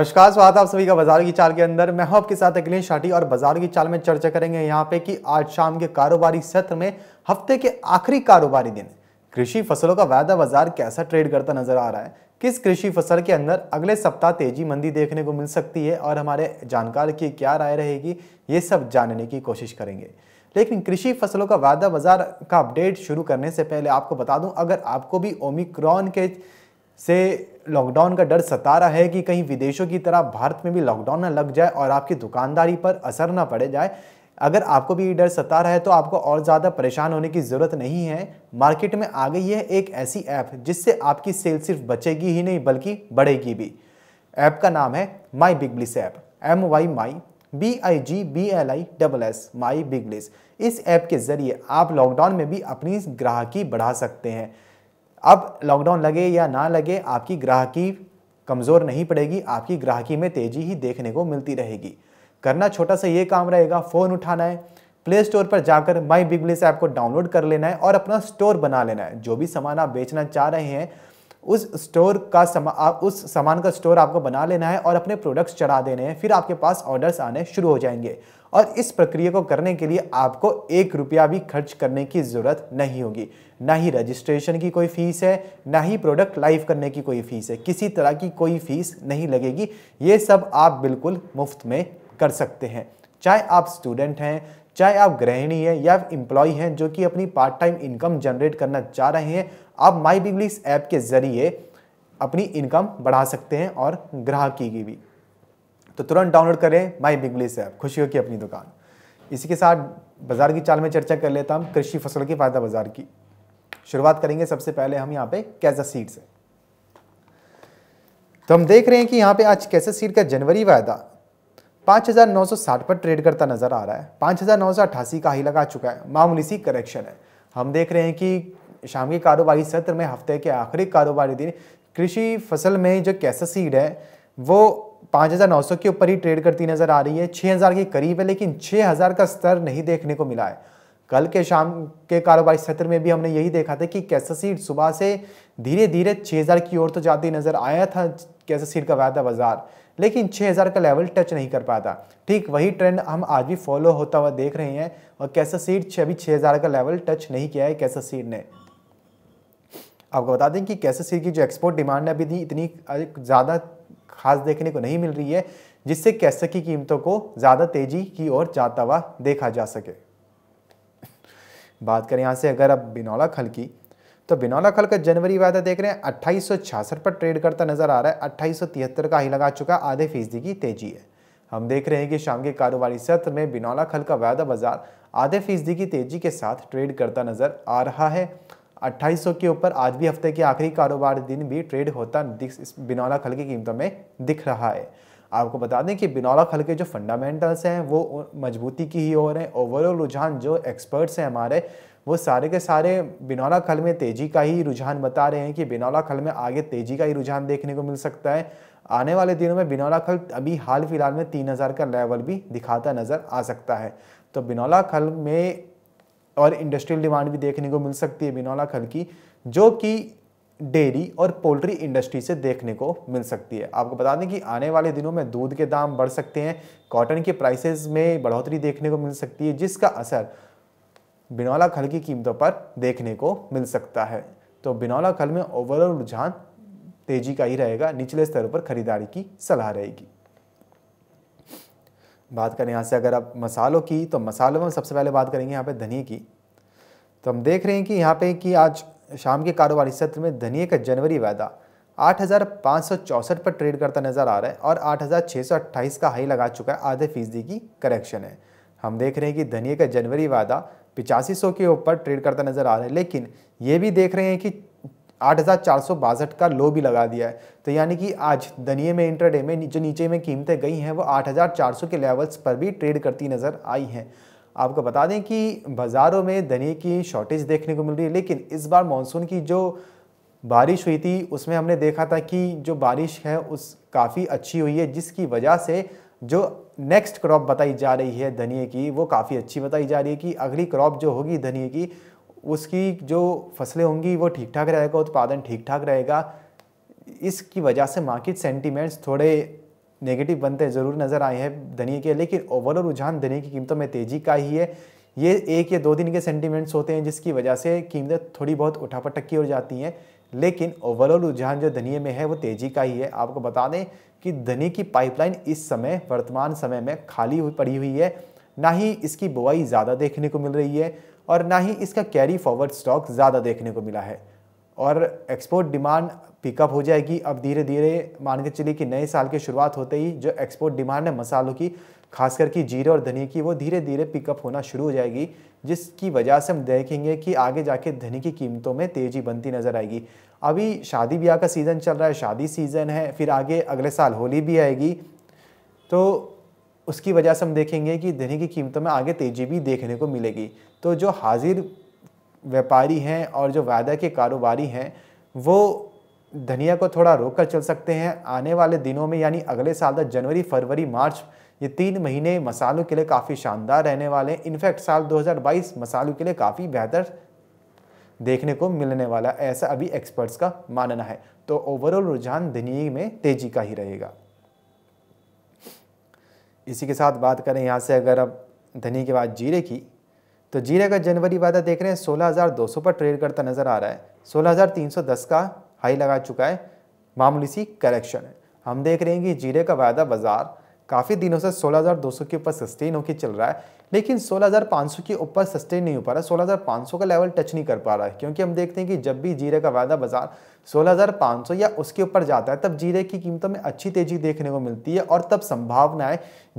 नमस्कार स्वागत आप सभी का बाजार की चाल के अंदर मैं हूं आपके साथ अखिलेश शाठी और बाजार की चाल में चर्चा करेंगे यहां पे कि आज शाम के कारोबारी सत्र में हफ्ते के आखिरी कारोबारी दिन कृषि फसलों का वायदा बाजार कैसा ट्रेड करता नजर आ रहा है किस कृषि फसल के अंदर अगले सप्ताह तेजी मंदी देखने को मिल सकती है और हमारे जानकार की क्या राय रहेगी ये सब जानने की कोशिश करेंगे लेकिन कृषि फसलों का वायदा बाजार का अपडेट शुरू करने से पहले आपको बता दूं अगर आपको भी ओमिक्रॉन के से लॉकडाउन का डर सता रहा है कि कहीं विदेशों की तरह भारत में भी लॉकडाउन ना लग जाए और आपकी दुकानदारी पर असर ना पड़े जाए अगर आपको भी ये डर सता रहा है तो आपको और ज़्यादा परेशान होने की ज़रूरत नहीं है मार्केट में आ गई है एक ऐसी ऐप जिससे आपकी सेल सिर्फ बचेगी ही नहीं बल्कि बढ़ेगी भी ऐप का नाम है My Big Bliss app M Y My B I G B L I double S My Big Bliss इस ऐप के ज़रिए आप लॉकडाउन में भी अपनी ग्राहकी बढ़ा सकते हैं अब लॉकडाउन लगे या ना लगे आपकी ग्राहकी कमज़ोर नहीं पड़ेगी आपकी ग्राहकी में तेज़ी ही देखने को मिलती रहेगी करना छोटा सा ये काम रहेगा फ़ोन उठाना है प्ले स्टोर पर जाकर माई बिग बिलिस ऐप को डाउनलोड कर लेना है और अपना स्टोर बना लेना है जो भी सामान आप बेचना चाह रहे हैं उस स्टोर का समा आप उस सामान का स्टोर आपको बना लेना है और अपने प्रोडक्ट्स चढ़ा देने हैं फिर आपके पास ऑर्डर्स आने शुरू हो जाएंगे और इस प्रक्रिया को करने के लिए आपको एक रुपया भी खर्च करने की ज़रूरत नहीं होगी ना ही रजिस्ट्रेशन की कोई फ़ीस है ना ही प्रोडक्ट लाइव करने की कोई फ़ीस है किसी तरह की कोई फ़ीस नहीं लगेगी ये सब आप बिल्कुल मुफ्त में कर सकते हैं चाहे आप स्टूडेंट हैं चाहे आप गृहिणी हैं या इम्प्लॉय हैं जो कि अपनी पार्ट टाइम इनकम जनरेट करना चाह रहे हैं आप माई बिग्लिस ऐप के ज़रिए अपनी इनकम बढ़ा सकते हैं और ग्राहकी की भी तो तुरंत डाउनलोड करें माई बिगली से खुशी होगी अपनी दुकान इसी के साथ बाजार की चाल में चर्चा कर लेता हम कृषि फसल की फायदा बाजार की शुरुआत करेंगे सबसे पहले हम यहाँ पे कैसा सीड से तो हम देख रहे हैं कि यहाँ पे आज कैसा सीड का जनवरी वायदा 5,960 पर ट्रेड करता नजर आ रहा है अट्ठासी का ही लगा चुका है मामूली सी करेक्शन है हम देख रहे हैं कि शाम के कारोबारी सत्र में हफ्ते के आखिरी कारोबारी दिन कृषि फसल में जो कैसा सीड है वो 5,900 के ऊपर ही ट्रेड करती नज़र आ रही है 6,000 के करीब है लेकिन 6,000 का स्तर नहीं देखने को मिला है कल के शाम के कारोबारी सत्र में भी हमने यही देखा था कि कैसा सीट सुबह से धीरे धीरे 6,000 की ओर तो जाती नज़र आया था कैसा सीट का वायदा बाजार लेकिन 6,000 का लेवल टच नहीं कर पाया था ठीक वही ट्रेंड हम आज भी फॉलो होता हुआ देख रहे हैं और कैसा सीट अभी 6,000 का लेवल टच नहीं किया है कैसा सीट ने आपको बता दें कि कैसे सीड की जो एक्सपोर्ट डिमांड है अभी इतनी ज़्यादा खास देखने को नहीं मिल रही है जिससे कैसे की कीमतों को ज़्यादा तेज़ी की ओर जाता हुआ देखा जा सके बात करें यहाँ से अगर अब बिनौला खल की तो बिनौला खल का जनवरी वायदा देख रहे हैं अट्ठाईस पर ट्रेड करता नजर आ रहा है अट्ठाईस का ही लगा चुका आधे फीसदी की तेजी है हम देख रहे हैं कि शाम के कारोबारी सत्र में बिनौला खल का वायदा बाजार आधे फीसदी की तेजी के साथ ट्रेड करता नजर आ रहा है अट्ठाईस के ऊपर आज भी हफ्ते के आखिरी कारोबार दिन भी ट्रेड होता इस बिनौला खल की कीमतों में दिख रहा है आपको बता दें कि बिनौला खल के जो फंडामेंटल्स हैं वो मजबूती की ही ओर हैं ओवरऑल रुझान जो एक्सपर्ट्स हैं हमारे वो सारे के सारे बिनौला खल में तेज़ी का ही रुझान बता रहे हैं कि बिनौला खल में आगे तेज़ी का ही रुझान देखने को मिल सकता है आने वाले दिनों में बिनौला खल अभी हाल फिलहाल में तीन हज़ार का लेवल भी दिखाता नज़र आ सकता है तो बिनौला खल में और इंडस्ट्रियल डिमांड भी देखने को मिल सकती है बिनौला खल की जो कि डेयरी और पोल्ट्री इंडस्ट्री से देखने को मिल सकती है आपको बता दें कि आने वाले दिनों में दूध के दाम बढ़ सकते हैं कॉटन के प्राइसेस में बढ़ोतरी देखने को मिल सकती है जिसका असर बिनौला खल की कीमतों पर देखने को मिल सकता है तो बिनौला खल में ओवरऑल रुझान तेजी का ही रहेगा निचले स्तर पर खरीदारी की सलाह रहेगी बात करें यहाँ से अगर आप मसालों की तो मसालों में सबसे पहले बात करेंगे यहाँ पे धनिए की तो हम देख रहे हैं कि यहाँ पे कि आज शाम के कारोबारी सत्र में धनिए का जनवरी वायदा आठ पर ट्रेड करता नज़र आ रहा है और आठ का हाई लगा चुका है आधे फीसदी की करेक्शन है हम देख रहे हैं कि धनिए का जनवरी वायदा पिचासी के ऊपर ट्रेड करता नज़र आ रहा है लेकिन ये भी देख रहे हैं कि आठ का लो भी लगा दिया है तो यानी कि आज दनिये में इंटरडे में जो नीचे में कीमतें गई हैं वो 8,400 के लेवल्स पर भी ट्रेड करती नज़र आई हैं आपको बता दें कि बाज़ारों में धनिए की शॉर्टेज देखने को मिल रही है लेकिन इस बार मानसून की जो बारिश हुई थी उसमें हमने देखा था कि जो बारिश है उस काफ़ी अच्छी हुई है जिसकी वजह से जो नेक्स्ट क्रॉप बताई जा रही है धनिए की वो काफ़ी अच्छी बताई जा रही है कि अगली क्रॉप जो होगी धनिए की उसकी जो फसलें होंगी वो ठीक ठाक रहेगा उत्पादन ठीक ठाक रहेगा इसकी वजह से मार्केट सेंटीमेंट्स थोड़े नेगेटिव बनते ज़रूर नज़र आए हैं धनिया के लेकिन ओवरऑल रुझान धनिया की कीमतों में तेज़ी का ही है ये एक या दो दिन के सेंटीमेंट्स होते हैं जिसकी वजह से कीमतें थोड़ी बहुत उठापटक की हो जाती हैं लेकिन ओवरऑल रुझान जो धनिया में है वो तेज़ी का ही है आपको बता दें कि धनिया की पाइपलाइन इस समय वर्तमान समय में खाली पड़ी हुई है ना ही इसकी बुआई ज़्यादा देखने को मिल रही है और ना ही इसका कैरी फॉरवर्ड स्टॉक ज़्यादा देखने को मिला है और एक्सपोर्ट डिमांड पिकअप हो जाएगी अब धीरे धीरे मान के चलिए कि नए साल की शुरुआत होते ही जो एक्सपोर्ट डिमांड है मसालों की खास करके जीरे और धनी की वो धीरे धीरे पिकअप होना शुरू हो जाएगी जिसकी वजह से हम देखेंगे कि आगे जाके धनी की कीमतों में तेज़ी बनती नज़र आएगी अभी शादी ब्याह का सीज़न चल रहा है शादी सीज़न है फिर आगे अगले साल होली भी आएगी तो उसकी वजह से हम देखेंगे कि देने की कीमतों में आगे तेज़ी भी देखने को मिलेगी तो जो हाजिर व्यापारी हैं और जो वायदा के कारोबारी हैं वो धनिया को थोड़ा रोक कर चल सकते हैं आने वाले दिनों में यानी अगले साल तक जनवरी फरवरी मार्च ये तीन महीने मसालों के लिए काफ़ी शानदार रहने वाले हैं इनफैक्ट साल 2022 मसालों के लिए काफ़ी बेहतर देखने को मिलने वाला ऐसा अभी एक्सपर्ट्स का मानना है तो ओवरऑल रुझान धनिया में तेज़ी का ही रहेगा इसी के साथ बात करें यहाँ से अगर अब धनी के बाद जीरे की तो जीरे का जनवरी वादा देख रहे हैं 16,200 पर ट्रेड करता नज़र आ रहा है 16,310 का हाई लगा चुका है मामूली सी करेक्शन है हम देख रहे हैं कि जीरे का वायदा बाज़ार काफ़ी दिनों से 16,200 के ऊपर सस्टेन होकर चल रहा है लेकिन 16,500 के ऊपर सस्टेन नहीं हो पा रहा 16,500 का लेवल टच नहीं कर पा रहा है क्योंकि हम देखते हैं कि जब भी जीरे का वायदा बाजार 16,500 या उसके ऊपर जाता है तब जीरे की कीमतों में अच्छी तेजी देखने को मिलती है और तब संभावनाएं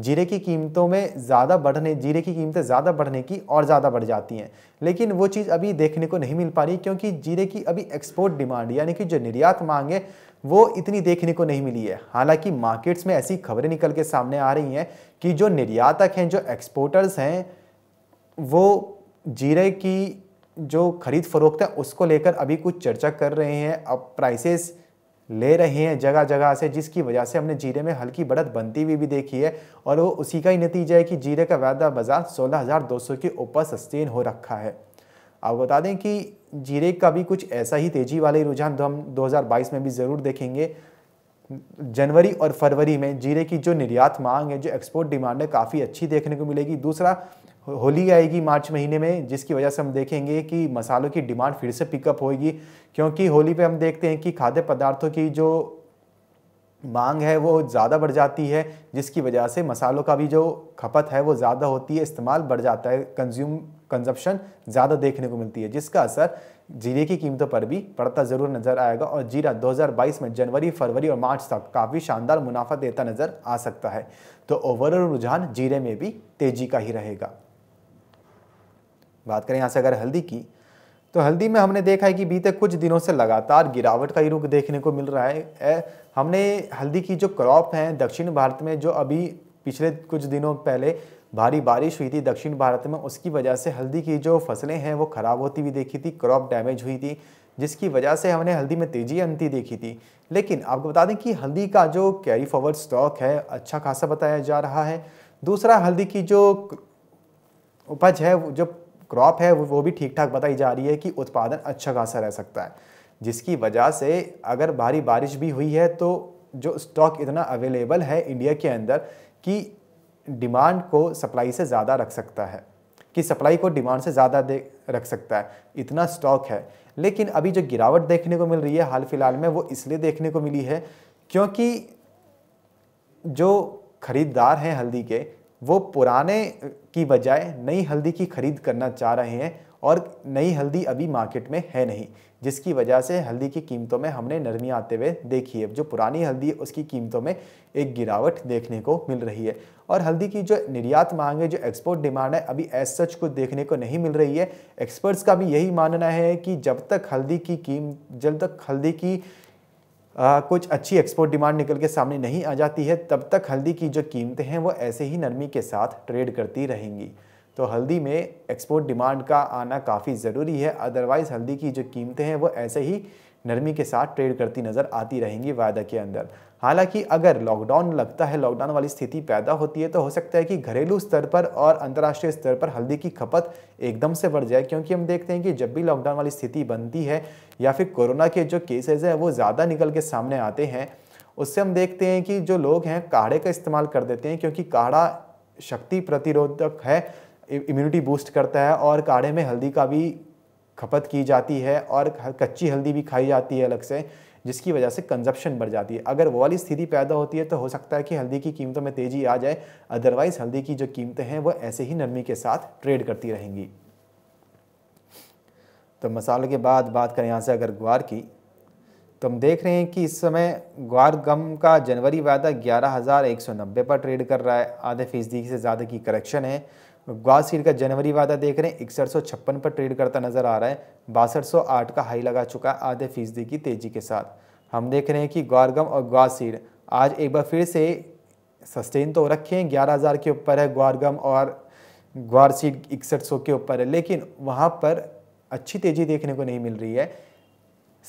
जीरे की कीमतों में ज़्यादा बढ़ने जीरे की कीमतें ज़्यादा बढ़ने की और ज़्यादा बढ़ जाती हैं लेकिन वो चीज़ अभी देखने को नहीं मिल पा रही क्योंकि जीरे की अभी एक्सपोर्ट डिमांड यानी कि जो निर्यात मांग है वो इतनी देखने को नहीं मिली है हालांकि मार्केट्स में ऐसी खबरें निकल के सामने आ रही हैं कि जो निर्यातक हैं जो एक्सपोर्टर्स हैं वो जीरे की जो खरीद फरोख्त है उसको लेकर अभी कुछ चर्चा कर रहे हैं अब प्राइसेस ले रहे हैं जगह जगह से जिसकी वजह से हमने जीरे में हल्की बढ़त बनती हुई भी, भी देखी है और वो उसी का ही नतीजा है कि जीरे का वायदा बाजार सोलह के ऊपर सस्टेन हो रखा है आप बता दें कि जीरे का भी कुछ ऐसा ही तेजी वाले रुझान तो हम 2022 में भी ज़रूर देखेंगे जनवरी और फरवरी में जीरे की जो निर्यात मांग है जो एक्सपोर्ट डिमांड है काफ़ी अच्छी देखने को मिलेगी दूसरा होली आएगी मार्च महीने में जिसकी वजह से हम देखेंगे कि मसालों की डिमांड फिर से पिकअप होगी क्योंकि होली पे हम देखते हैं कि खाद्य पदार्थों की जो मांग है वो ज़्यादा बढ़ जाती है जिसकी वजह से मसालों का भी जो खपत है वो ज़्यादा होती है इस्तेमाल बढ़ जाता है कंज्यूम कंजप्शन ज़्यादा देखने को मिलती है जिसका असर जीरे की कीमतों पर भी पड़ता ज़रूर नज़र आएगा और जीरा 2022 में जनवरी फरवरी और मार्च तक काफ़ी शानदार मुनाफा देता नज़र आ सकता है तो ओवरऑल रुझान जीरे में भी तेज़ी का ही रहेगा बात करें यहाँ से अगर हल्दी की तो हल्दी में हमने देखा है कि बीते कुछ दिनों से लगातार गिरावट का ही रुख देखने को मिल रहा है हमने हल्दी की जो क्रॉप हैं दक्षिण भारत में जो अभी पिछले कुछ दिनों पहले भारी बारिश हुई थी दक्षिण भारत में उसकी वजह से हल्दी की जो फसलें हैं वो ख़राब होती हुई देखी थी क्रॉप डैमेज हुई थी जिसकी वजह से हमने हल्दी में तेज़ी अंति देखी थी लेकिन आपको बता दें कि हल्दी का जो कैरी फॉरवर्ड स्टॉक है अच्छा खासा बताया जा रहा है दूसरा हल्दी की जो उपज है जो क्रॉप है वो भी ठीक ठाक बताई जा रही है कि उत्पादन अच्छा खासा रह सकता है जिसकी वजह से अगर भारी बारिश भी हुई है तो जो स्टॉक इतना अवेलेबल है इंडिया के अंदर कि डिमांड को सप्लाई से ज़्यादा रख सकता है कि सप्लाई को डिमांड से ज़्यादा दे रख सकता है इतना स्टॉक है लेकिन अभी जो गिरावट देखने को मिल रही है हाल फिलहाल में वो इसलिए देखने को मिली है क्योंकि जो खरीदार हैं हल्दी के वो पुराने की बजाय नई हल्दी की खरीद करना चाह रहे हैं और नई हल्दी अभी मार्केट में है नहीं जिसकी वजह से हल्दी की कीमतों में हमने नरमी आते हुए देखी है जो पुरानी हल्दी है उसकी कीमतों में एक गिरावट देखने को मिल रही है और हल्दी की जो निर्यात मांग है जो एक्सपोर्ट डिमांड है अभी एज सच को देखने को नहीं मिल रही है एक्सपर्ट्स का भी यही मानना है कि जब तक हल्दी की कीम जब तक हल्दी की आ, कुछ अच्छी एक्सपोर्ट डिमांड निकल के सामने नहीं आ जाती है तब तक हल्दी की जो कीमतें हैं वो ऐसे ही नरमी के साथ ट्रेड करती रहेंगी तो हल्दी में एक्सपोर्ट डिमांड का आना काफ़ी ज़रूरी है अदरवाइज़ हल्दी की जो कीमतें हैं वो ऐसे ही नरमी के साथ ट्रेड करती नज़र आती रहेंगी वायदा के अंदर हालांकि अगर लॉकडाउन लगता है लॉकडाउन वाली स्थिति पैदा होती है तो हो सकता है कि घरेलू स्तर पर और अंतर्राष्ट्रीय स्तर पर हल्दी की खपत एकदम से बढ़ जाए क्योंकि हम देखते हैं कि जब भी लॉकडाउन वाली स्थिति बनती है या फिर कोरोना के जो केसेज हैं वो ज़्यादा निकल के सामने आते हैं उससे हम देखते हैं कि जो लोग हैं काढ़े का इस्तेमाल कर देते हैं क्योंकि काढ़ा शक्ति प्रतिरोधक है इम्यूनिटी बूस्ट करता है और काढ़े में हल्दी का भी खपत की जाती है और कच्ची हल्दी भी खाई जाती है अलग से जिसकी वजह से कंजप्शन बढ़ जाती है अगर वो वाली स्थिति पैदा होती है तो हो सकता है कि हल्दी की कीमतों में तेज़ी आ जाए अदरवाइज़ हल्दी की जो कीमतें हैं वो ऐसे ही नरमी के साथ ट्रेड करती रहेंगी तो मसालों के बाद बात करें यहाँ से अगर ग्वार की तो हम देख रहे हैं कि इस समय ग्वार गम का जनवरी वायदा ग्यारह हज़ार एक सौ नब्बे पर ट्रेड कर रहा है आधे फीसदी से ज़्यादा की करेक्शन है ग्वासीर का जनवरी वादा देख रहे हैं इकसठ पर ट्रेड करता नजर आ रहा है बासठ का हाई लगा चुका है आधे फीसदी की तेजी के साथ हम देख रहे हैं कि ग्वारगम और ग्वासीर आज एक बार फिर से सस्टेन तो रखे हैं ग्यारह हज़ार के ऊपर है ग्वारगम और सीड इकसठ सौ के ऊपर है लेकिन वहाँ पर अच्छी तेज़ी देखने को नहीं मिल रही है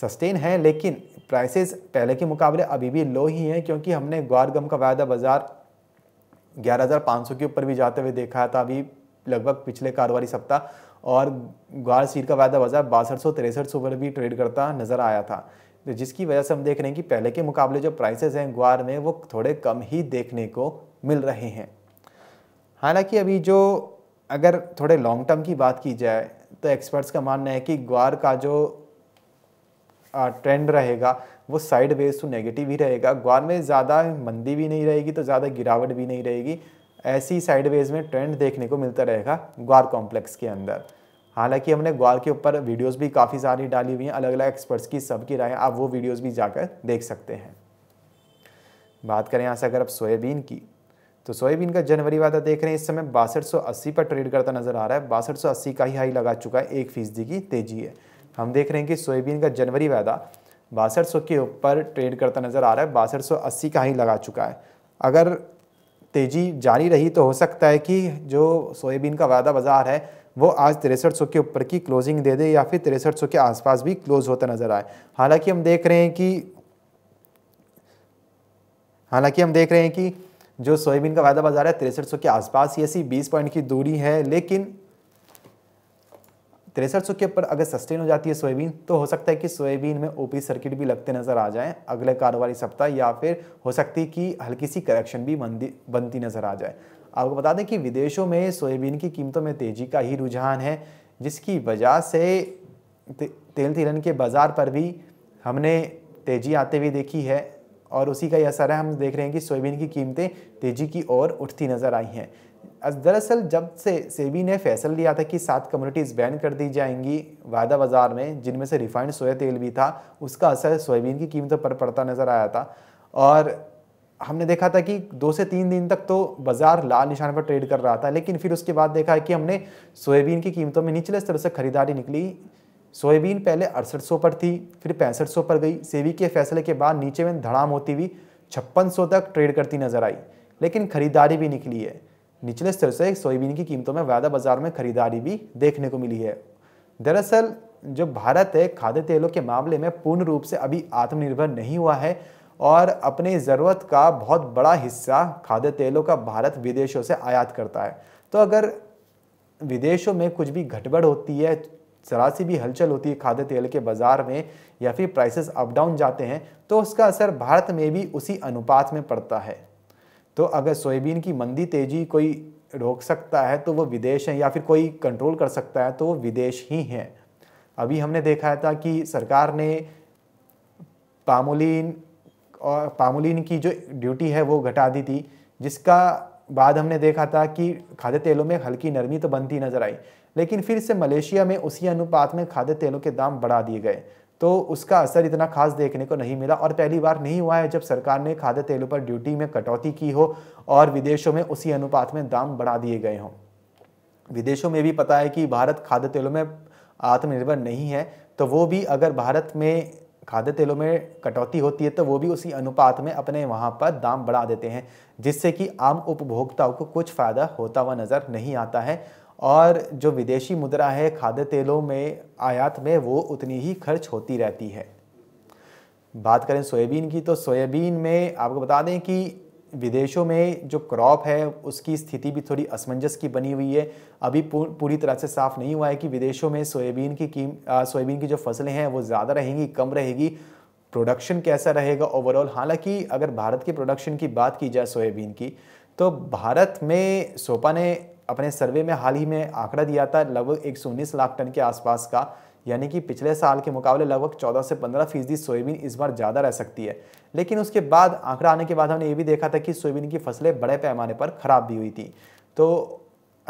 सस्टेन है लेकिन प्राइसेस पहले के मुकाबले अभी भी लो ही हैं क्योंकि हमने ग्वारगम का वायदा बाज़ार 11,500 के ऊपर भी जाते हुए देखा था अभी लगभग पिछले कारोबारी सप्ताह और ग्वार सीर का वायदा बाजार बासठ सौ तिरसठ सौ पर भी ट्रेड करता नज़र आया था तो जिसकी वजह से हम देख रहे हैं कि पहले के मुकाबले जो प्राइसेस हैं ग्वार में वो थोड़े कम ही देखने को मिल रहे हैं हालांकि अभी जो अगर थोड़े लॉन्ग टर्म की बात की जाए तो एक्सपर्ट्स का मानना है कि ग्वार का जो ट्रेंड रहेगा वो साइड वेज टू नेगेटिव ही रहेगा ग्वार में ज़्यादा मंदी भी नहीं रहेगी तो ज़्यादा गिरावट भी नहीं रहेगी ऐसी साइड वेज में ट्रेंड देखने को मिलता रहेगा ग्वार कॉम्प्लेक्स के अंदर हालांकि हमने ग्वार के ऊपर वीडियोस भी काफ़ी सारी डाली हुई हैं अलग अलग एक्सपर्ट्स की सबकी राय आप वो वीडियोस भी जाकर देख सकते हैं बात करें यहाँ से अगर आप सोयाबीन की तो सोयाबीन का जनवरी वादा देख रहे हैं इस समय बासठ पर ट्रेड करता नज़र आ रहा है बासठ का ही हाई लगा चुका है एक फीसदी की तेज़ी है हम देख रहे हैं कि सोयाबीन का जनवरी वादा बासठ के ऊपर ट्रेड करता नज़र आ रहा है बासठ का ही लगा चुका है अगर तेज़ी जारी रही तो हो सकता है कि जो सोयाबीन का वायदा बाज़ार है वो आज तिरसठ सौ के ऊपर की क्लोजिंग दे दे या फिर तिरसठ सौ के आसपास भी क्लोज़ होता नज़र आए हालांकि हम देख रहे हैं कि हालांकि हम देख रहे हैं कि जो सोयाबीन का वायदा बाज़ार है तिरसठ सौ के आसपास ही ऐसी बीस पॉइंट की दूरी है लेकिन तिरसठ सौ के ऊपर अगर सस्टेन हो जाती है सोयाबीन तो हो सकता है कि सोयाबीन में ओपी सर्किट भी लगते नज़र आ जाए अगले कारोबारी सप्ताह या फिर हो सकती है कि हल्की सी करेक्शन भी बनती बनती नज़र आ जाए आपको बता दें कि विदेशों में सोयाबीन की कीमतों में तेज़ी का ही रुझान है जिसकी वजह से तेल तिलन के बाज़ार पर भी हमने तेज़ी आते हुए देखी है और उसी का यह असर है हम देख रहे हैं कि सोयाबीन की कीमतें तेज़ी की ओर उठती नज़र आई हैं दरअसल जब से सेबी ने फैसला लिया था कि सात कम्युनिटीज़ बैन कर दी जाएंगी वायदा बाज़ार में जिनमें से रिफाइंड सोया तेल भी था उसका असर सोयाबीन की कीमतों पर पड़ता नज़र आया था और हमने देखा था कि दो से तीन दिन तक तो बाज़ार लाल निशान पर ट्रेड कर रहा था लेकिन फिर उसके बाद देखा कि हमने सोयाबीन की कीमतों में निचले स्तर से खरीदारी निकली सोयाबीन पहले अड़सठ सौ पर थी फिर पैंसठ सौ पर गई सेबी के फैसले के बाद नीचे में धड़ाम होती हुई छप्पन सौ तक ट्रेड करती नज़र आई लेकिन ख़रीदारी भी निकली है निचले स्तर से सोयाबीन की कीमतों में वायदा बाजार में खरीदारी भी देखने को मिली है दरअसल जो भारत है खाद्य तेलों के मामले में पूर्ण रूप से अभी आत्मनिर्भर नहीं हुआ है और अपनी ज़रूरत का बहुत बड़ा हिस्सा खाद्य तेलों का भारत विदेशों से आयात करता है तो अगर विदेशों में कुछ भी घटबड़ होती है जरा सी भी हलचल होती है खाद्य तेल के बाज़ार में या फिर प्राइसेस अप डाउन जाते हैं तो उसका असर भारत में भी उसी अनुपात में पड़ता है तो अगर सोयाबीन की मंदी तेजी कोई रोक सकता है तो वो विदेश है या फिर कोई कंट्रोल कर सकता है तो वो विदेश ही हैं अभी हमने देखा था कि सरकार ने पामोलिन और पामोलिन की जो ड्यूटी है वो घटा दी थी जिसका बाद हमने देखा था कि खाद्य तेलों में हल्की नरमी तो बनती नजर आई लेकिन फिर से मलेशिया में उसी अनुपात में खाद्य तेलों के दाम बढ़ा दिए गए तो उसका असर इतना खास देखने को नहीं मिला और पहली बार नहीं हुआ है जब सरकार ने खाद्य तेलों पर ड्यूटी में कटौती की हो और विदेशों में उसी अनुपात में दाम बढ़ा दिए गए हों विदेशों में भी पता है कि भारत खाद्य तेलों में आत्मनिर्भर नहीं है तो वो भी अगर भारत में खाद्य तेलों में कटौती होती है तो वो भी उसी अनुपात में अपने वहाँ पर दाम बढ़ा देते हैं जिससे कि आम उपभोक्ताओं को कुछ फ़ायदा होता हुआ नज़र नहीं आता है और जो विदेशी मुद्रा है खाद्य तेलों में आयात में वो उतनी ही खर्च होती रहती है बात करें सोयाबीन की तो सोयाबीन में आपको बता दें कि विदेशों में जो क्रॉप है उसकी स्थिति भी थोड़ी असमंजस की बनी हुई है अभी पूरी तरह से साफ नहीं हुआ है कि विदेशों में सोयाबीन की कीम सोयाबीन की जो फसलें हैं वो ज़्यादा रहेंगी कम रहेगी प्रोडक्शन कैसा रहेगा ओवरऑल हालांकि अगर भारत के प्रोडक्शन की बात की जाए सोयाबीन की तो भारत में सोपा ने अपने सर्वे में हाल ही में आंकड़ा दिया था लगभग एक लाख टन के आसपास का यानी कि पिछले साल के मुकाबले लगभग 14 से 15 फीसदी सोयाबीन इस बार ज़्यादा रह सकती है लेकिन उसके बाद आंकड़ा आने के बाद हमने ये भी देखा था कि सोयाबीन की फसलें बड़े पैमाने पर ख़राब भी हुई थी तो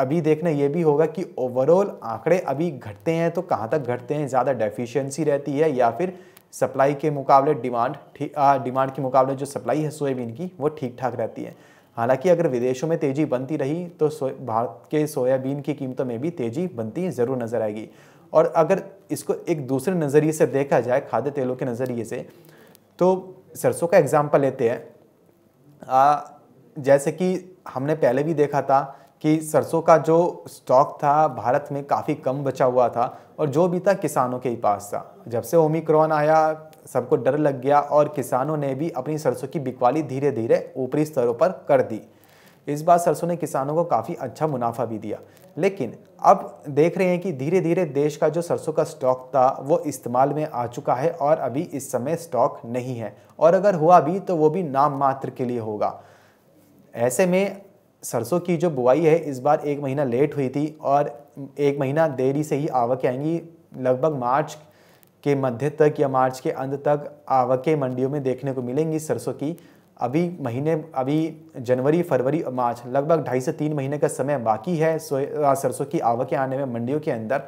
अभी देखना ये भी होगा कि ओवरऑल आंकड़े अभी घटते हैं तो कहाँ तक घटते हैं ज़्यादा डेफिशिएंसी रहती है या फिर सप्लाई के मुकाबले डिमांड ठीक डिमांड के मुकाबले जो सप्लाई है सोयाबीन की वो ठीक ठाक रहती है हालांकि अगर विदेशों में तेज़ी बनती रही तो भारत के सोयाबीन की कीमतों में भी तेज़ी बनती ज़रूर नज़र आएगी और अगर इसको एक दूसरे नज़रिए से देखा जाए खाद्य तेलों के नज़रिए से तो सरसों का एग्ज़ाम्पल लेते हैं जैसे कि हमने पहले भी देखा था कि सरसों का जो स्टॉक था भारत में काफ़ी कम बचा हुआ था और जो भी था किसानों के ही पास था जब से ओमिक्रॉन आया सबको डर लग गया और किसानों ने भी अपनी सरसों की बिकवाली धीरे धीरे ऊपरी स्तरों पर कर दी इस बार सरसों ने किसानों को काफ़ी अच्छा मुनाफा भी दिया लेकिन अब देख रहे हैं कि धीरे धीरे देश का जो सरसों का स्टॉक था वो इस्तेमाल में आ चुका है और अभी इस समय स्टॉक नहीं है और अगर हुआ भी तो वो भी नाम मात्र के लिए होगा ऐसे में सरसों की जो बुआई है इस बार एक महीना लेट हुई थी और एक महीना देरी से ही आवक आएंगी लगभग मार्च के मध्य तक या मार्च के अंत तक आवके मंडियों में देखने को मिलेंगी सरसों की अभी महीने अभी जनवरी फरवरी और मार्च लगभग ढाई से तीन महीने का समय बाकी है सरसों की आवकें आने में मंडियों के अंदर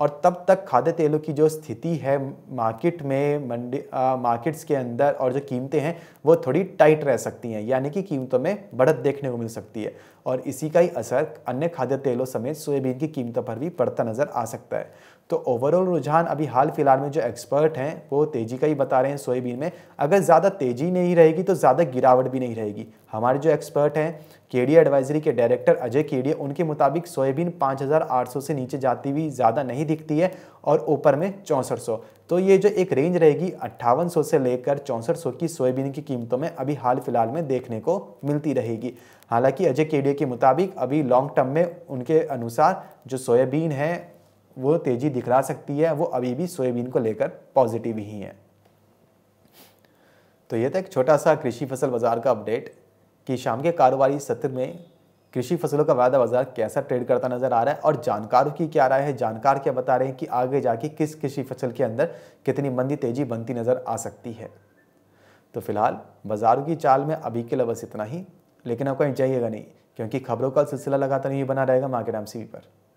और तब तक खाद्य तेलों की जो स्थिति है मार्केट में मंडी मार्केट्स के अंदर और जो कीमतें हैं वो थोड़ी टाइट रह सकती हैं यानी कि कीमतों में बढ़त देखने को मिल सकती है और इसी का ही असर अन्य खाद्य तेलों समेत सोयाबीन की कीमतों पर भी पड़ता नज़र आ सकता है तो ओवरऑल रुझान अभी हाल फिलहाल में जो एक्सपर्ट हैं वो तेज़ी का ही बता रहे हैं सोयाबीन में अगर ज़्यादा तेज़ी नहीं रहेगी तो ज़्यादा गिरावट भी नहीं रहेगी हमारे जो एक्सपर्ट हैं केडीए एडवाइजरी के डायरेक्टर अजय केडीए उनके मुताबिक सोयाबीन 5,800 से नीचे जाती हुई ज़्यादा नहीं दिखती है और ऊपर में चौंसठ तो ये जो एक रेंज रहेगी अट्ठावन से लेकर चौंसठ की सोयाबीन की कीमतों में अभी हाल फिलहाल में देखने को मिलती रहेगी हालांकि अजय केडीए के मुताबिक अभी लॉन्ग टर्म में उनके अनुसार जो सोयाबीन है वो तेज़ी दिखला सकती है वो अभी भी सोयाबीन को लेकर पॉजिटिव ही है तो यह था एक छोटा सा कृषि फसल बाज़ार का अपडेट कि शाम के कारोबारी सत्र में कृषि फसलों का वायदा बाजार कैसा ट्रेड करता नजर आ रहा है और जानकारों की क्या राय है जानकार क्या बता रहे हैं कि आगे जाके किस कृषि फसल के अंदर कितनी मंदी तेजी बनती नज़र आ सकती है तो फिलहाल बाजारों की चाल में अभी के लिए बस इतना ही लेकिन आपको चाहिएगा नहीं क्योंकि खबरों का सिलसिला लगातार ही बना रहेगा मार्केट एम पर